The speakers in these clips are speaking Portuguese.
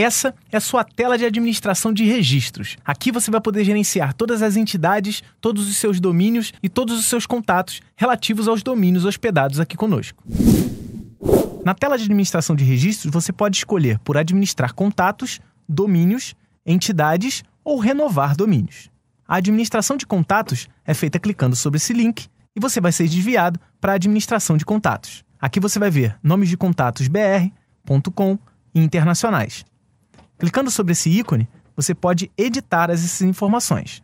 Essa é a sua tela de administração de registros. Aqui você vai poder gerenciar todas as entidades, todos os seus domínios e todos os seus contatos relativos aos domínios hospedados aqui conosco. Na tela de administração de registros, você pode escolher por administrar contatos, domínios, entidades ou renovar domínios. A administração de contatos é feita clicando sobre esse link e você vai ser desviado para a administração de contatos. Aqui você vai ver nomes de contatos br.com e internacionais. Clicando sobre esse ícone, você pode editar essas informações.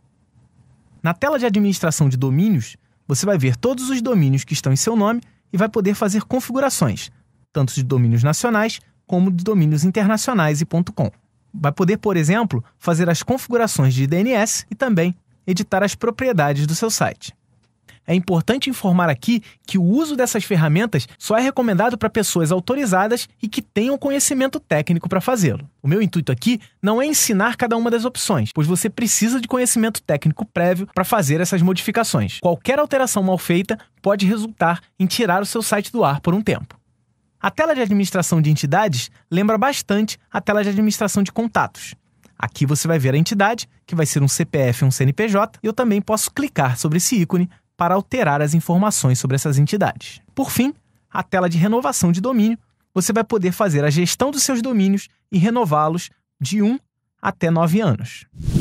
Na tela de administração de domínios, você vai ver todos os domínios que estão em seu nome e vai poder fazer configurações, tanto de domínios nacionais como de domínios internacionais e .com. Vai poder, por exemplo, fazer as configurações de DNS e também editar as propriedades do seu site. É importante informar aqui que o uso dessas ferramentas só é recomendado para pessoas autorizadas e que tenham conhecimento técnico para fazê-lo. O meu intuito aqui não é ensinar cada uma das opções, pois você precisa de conhecimento técnico prévio para fazer essas modificações. Qualquer alteração mal feita pode resultar em tirar o seu site do ar por um tempo. A tela de administração de entidades lembra bastante a tela de administração de contatos. Aqui você vai ver a entidade, que vai ser um CPF e um CNPJ, e eu também posso clicar sobre esse ícone para alterar as informações sobre essas entidades. Por fim, a tela de renovação de domínio, você vai poder fazer a gestão dos seus domínios e renová-los de 1 até 9 anos.